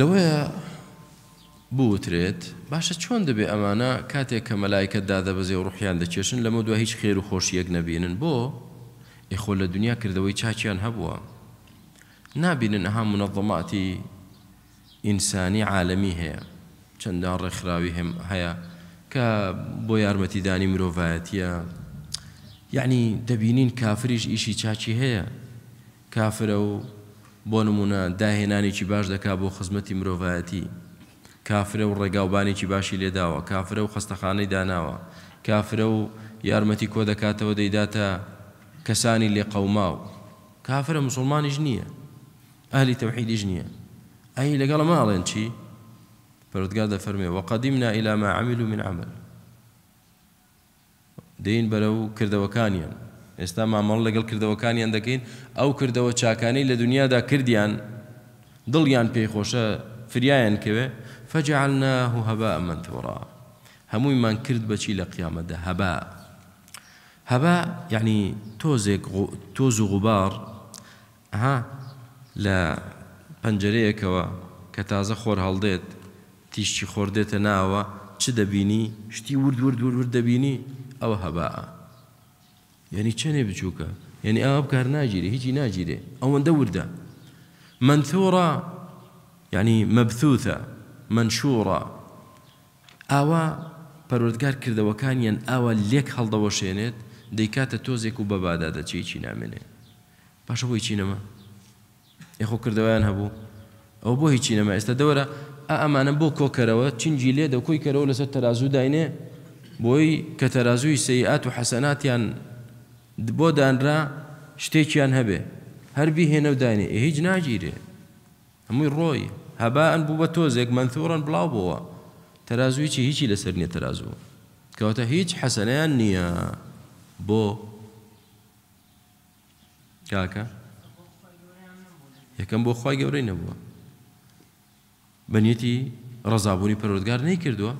لەوەیە بوترێت باشە چۆن دەبێ ئەمانە کاتێک کە مەلایکە دادەبەزێ و ڕوحیان دەکێشن لەمە دوای هیچ خێر و خۆشیەک نەبینن بۆ ئێخۆ لە دنیا کردەوەی چاچیان هەبووە نابینن ئەها منەظەماتی ئینسانی عالەمی هەیە چەندان ڕێکخراوی هەم هەیە کە بۆ یارمەتیدانی مرۆڤایەتیە یعنی دەبینین کافریش ئیشی چاچی هەیە کافرە و بۆ نمونە داهێنانێکی باش دەکا بۆ خزمەتی مرۆڤایەتی کافرە و ڕێگاوبانێکی باشی لێداوە کافرە و خستەخانەی داناوە کافرە و یارمەتی کۆ دەکاتەوە دەیداتە کەسانی لێ قەوماو کافرە مسلمانیش نییە ئەهلی تەوحیدیش نییە ئەی لەگەڵ ماڵێن چی پرودگار دەفەرمێ وەقدیمنا إلى ما عملوا من عمل دەین بەرە و کردەوەکانیان ئێستا مامەڵ لەگەڵ کردەوەکانیان دەکەین ئەو کردەوە چاکانەی لە دنیادا کردیان دڵیان پێیخۆشە فریایان کەوێ فەجعلناه هەباء منثورا هەموویمان کرد بەچی لە قیامەتدا هەبا هەبا یعنی تۆزێک تۆز و غوبار ها لە پەنجەرەیەکەوە کە تازە خۆر هەڵدێت تیشتی خۆردێتە ناوە چ دەبینی شتی ورد ورد ورد دەبینی ئەوە هەباە یعنی چەنێ بچووکە یعنی ئەوا بکار ناگیری هیچی ناگیرێ ئەوەندە وردە منثورە یعنی مەبثوثە منشورە ئاوا پەروردگار کردەوەکان یان ئاوا لێک هەڵدەوەشێنێت دەیکاتە تۆزێک و بەبادا دەچی چی نامێنێ پاشە بۆی چینەمە یخۆ کردەوەیان هەبوو ئەو بۆ هیچی نەما ئێستا دەوەرە ئەمانە بۆ کۆکەرەوە چنجی لێ دەکۆی کەرەوە لەسەر تەرازوو داینێ بۆی کە تەرازووی سەیئات و حەسەناتیان بۆ دانرا شتێکیان هەبێ هەربی هێنەودانی هیچ ناگیرێ هەمووی ڕۆی هەبا ئەن بوو بە تۆزێک منثورن بڵاو بووە تەرازویی هیچی لەسەر نیە تەرازوو کەواتە هیچ حەسەنیان نییە بۆ کاکە یەکەم بۆ خی گەورەی نەبووە بەنیەتی ڕزابوونی پەرۆردگار نەیکردووە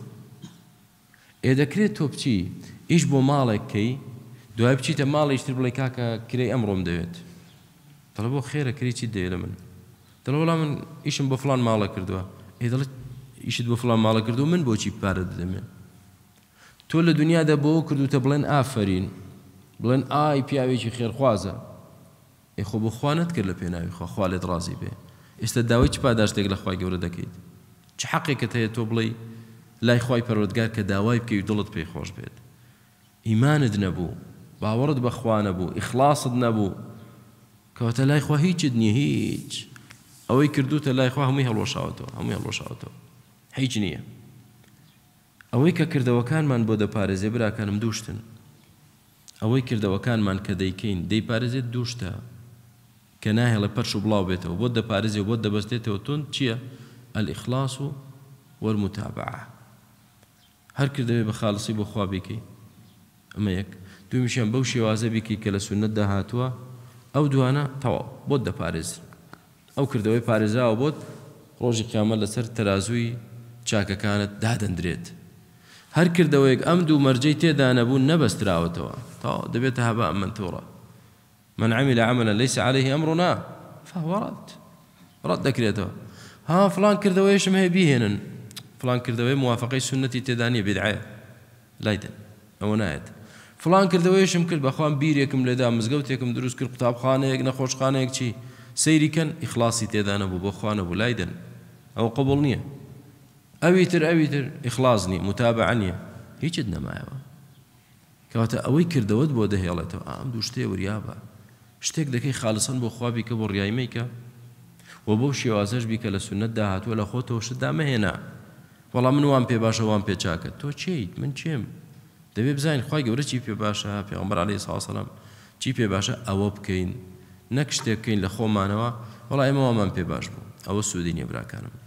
ئێ دەکرێت تۆ بچی ئیش بۆ ماڵێک کەی دوای بچیتە ماڵیشتر بڵێ کاکە کرێ ئەمڕۆم دەوێت دەڵە بۆ خێرە کریچی دەوێت لە من دەڵە وەڵام من ئیشم بە فلان ماڵە کردووە ئێ دەڵێت ئیشت بە فلان ماڵە کردو من بۆچی پارە دەدەمێن تۆ لە دنیادا بۆ کردوتە بڵێن ئافرین بڵێن ئای پیاوێکی خێرخوازە ئێخۆ بۆخواانت کرد لە پێناوی خۆخوا لێت ڕازی بێ ئێستا داوای چ پاداشتێک لەخوای گەورە دەکەیت چ حەقێکت هەیە تۆ بڵێ لای خی پەرۆتگار کە داوای بکەی دڵت پێی خۆش بێت ئیمانت نەبوو باوەڕت بەخوا نەبوو ئیخلاصت نەبوو کەواتە لای خوا هیچت نییە هیچ ئەوەی کردوتە لای خوا هەمووی هەڵۆشاوتەوە هەمووی هەڵۆشاوتەوە هیچ نییە ئەوەی کە کردەوەکانمان بۆ دەپارێزێ براکانم دووشتن ئەوەی کردەوەکانمان کە دەیکەین دەیپارێزێت دووشتە کە ناهێڵە پەرش و بڵاو بێتەوە بۆ دەپارێزی بۆ دەبەستێتەوە تون چییە؟ ئەلئخلاص و وەرمتابع هەر کردەوێ بە خاڵسی بۆ خوا بکەی ئەمە یەک دومیشیان بەو شێوازە بیکەی کە لە سونەتدا هاتووە ئەو دوانە تەواو بۆت دەپارێزن ئەو کردەوەی پارێزاوە بۆت ڕۆژی قیامەت لەسەر تەرازووی چاکەکانت دادەندرێت هەر کردەوەیەک ئەم دوو مەرجەی تێدا نەبوون نەبەستراوەتەوە تا دەبێتە هەبا ئەم منتوڕە من تورا من عمل عملا ليس عليه أمرنا فهو رد رد دەکرێتەوە ها فلان کردەوەیشم هەیە بهێنن فلان کردەوەی موافقەی سنەتی تێدانی بدعایە لایدن او نایێت فلان کردەوەیشم کرد بەخوام بیرێکم لەدا مزگەوتێکم دروست کرد قوتابخانەیەک نەخۆشخانەیەک چی سەیریکەن ئیخلاصی تێدا نەبوو بۆ خوانە بوو لایدن ئەو قبول نییە ئەوی تر ئەوی تر ئیخلاص نی متابع نیە هیچت نەمایەوە کەواتە ئەوەی کردەوەت بۆ دەهێڵێتەوە ئام دوو شتێ وریابە شتێک دەکەی خالسن بۆ خوابی کە بۆ ڕایمیکە و بەو شێوازەش بیکە لە سنت داهاتوە لە خۆتەوە شتدا مەهێنا وەڵام من وام پێ باشە وام پێ چاکە تۆ چیت من چێم دەبێ بزانین خی گەورە چی پێ باشە پێغمبەرعالی ساسەلم چی پێ باشە ئەوە بکەین نەک شتێک بکەین لە خۆمانەوە وڵای ئێمەوامان پێ باش بوو ئەوە سوودی نێبراکانم